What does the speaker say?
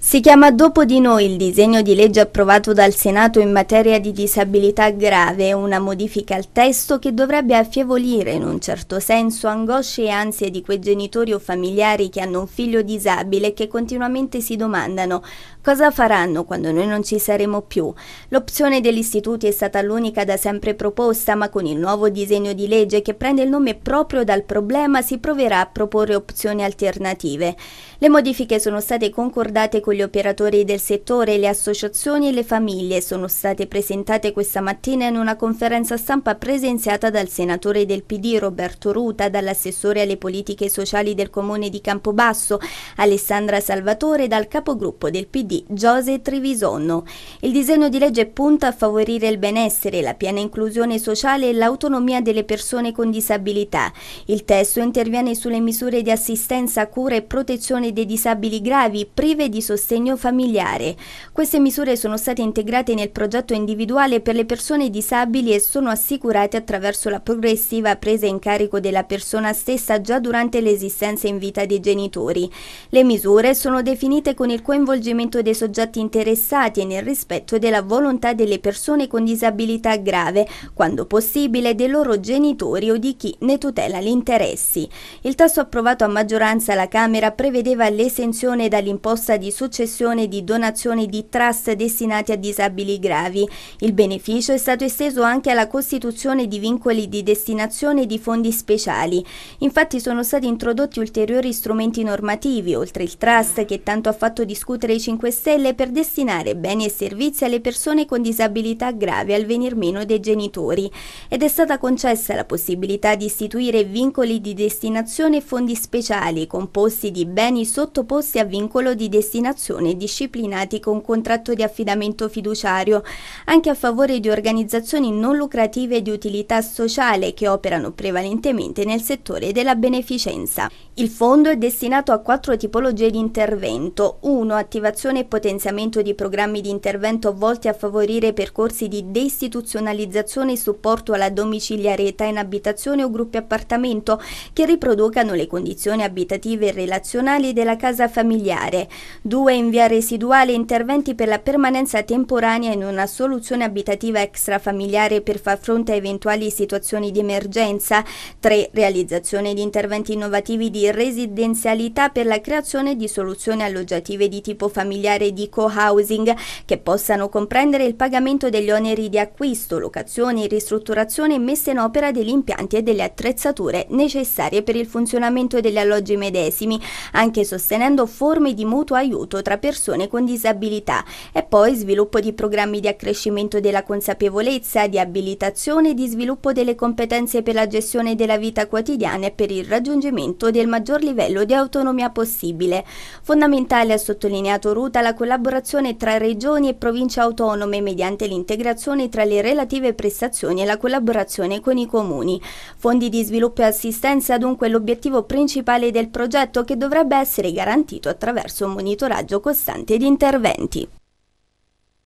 Si chiama dopo di noi il disegno di legge approvato dal Senato in materia di disabilità grave, una modifica al testo che dovrebbe affievolire in un certo senso angosce e ansie di quei genitori o familiari che hanno un figlio disabile e che continuamente si domandano cosa faranno quando noi non ci saremo più. L'opzione degli istituti è stata l'unica da sempre proposta, ma con il nuovo disegno di legge che prende il nome proprio dal problema si proverà a proporre opzioni alternative. Le modifiche sono state concordate con con gli operatori del settore, le associazioni e le famiglie sono state presentate questa mattina in una conferenza stampa presenziata dal senatore del PD Roberto Ruta, dall'assessore alle politiche sociali del comune di Campobasso Alessandra Salvatore e dal capogruppo del PD Giose Trivisonno. Il disegno di legge punta a favorire il benessere, la piena inclusione sociale e l'autonomia delle persone con disabilità. Il testo interviene sulle misure di assistenza, cura e protezione dei disabili gravi prive di sostegno sostegno familiare. Queste misure sono state integrate nel progetto individuale per le persone disabili e sono assicurate attraverso la progressiva presa in carico della persona stessa già durante l'esistenza in vita dei genitori. Le misure sono definite con il coinvolgimento dei soggetti interessati e nel rispetto della volontà delle persone con disabilità grave, quando possibile dei loro genitori o di chi ne tutela gli interessi. Il tasso approvato a maggioranza alla Camera prevedeva l'esenzione dall'imposta di successione successione di donazioni di trust destinati a disabili gravi. Il beneficio è stato esteso anche alla costituzione di vincoli di destinazione di fondi speciali. Infatti sono stati introdotti ulteriori strumenti normativi, oltre il trust che tanto ha fatto discutere i 5 Stelle per destinare beni e servizi alle persone con disabilità grave al venir meno dei genitori. Ed è stata concessa la possibilità di istituire vincoli di destinazione e fondi speciali composti di beni sottoposti a vincolo di destinazione formazione disciplinati con contratto di affidamento fiduciario, anche a favore di organizzazioni non lucrative di utilità sociale che operano prevalentemente nel settore della beneficenza. Il fondo è destinato a quattro tipologie di intervento. 1. Attivazione e potenziamento di programmi di intervento volti a favorire percorsi di deistituzionalizzazione e supporto alla domiciliarietà in abitazione o gruppi appartamento che riproducano le condizioni abitative e relazionali della casa familiare. 2 2 in via residuale interventi per la permanenza temporanea in una soluzione abitativa extrafamiliare per far fronte a eventuali situazioni di emergenza, 3 realizzazione di interventi innovativi di residenzialità per la creazione di soluzioni alloggiative di tipo familiare di co-housing che possano comprendere il pagamento degli oneri di acquisto, locazione, ristrutturazione e messa in opera degli impianti e delle attrezzature necessarie per il funzionamento degli alloggi medesimi, anche sostenendo forme di mutuo aiuto tra persone con disabilità. È poi sviluppo di programmi di accrescimento della consapevolezza, di abilitazione e di sviluppo delle competenze per la gestione della vita quotidiana e per il raggiungimento del maggior livello di autonomia possibile. Fondamentale, ha sottolineato Ruta, la collaborazione tra regioni e province autonome mediante l'integrazione tra le relative prestazioni e la collaborazione con i comuni. Fondi di sviluppo e assistenza dunque è l'obiettivo principale del progetto che dovrebbe essere garantito attraverso un monitoraggio costante di interventi.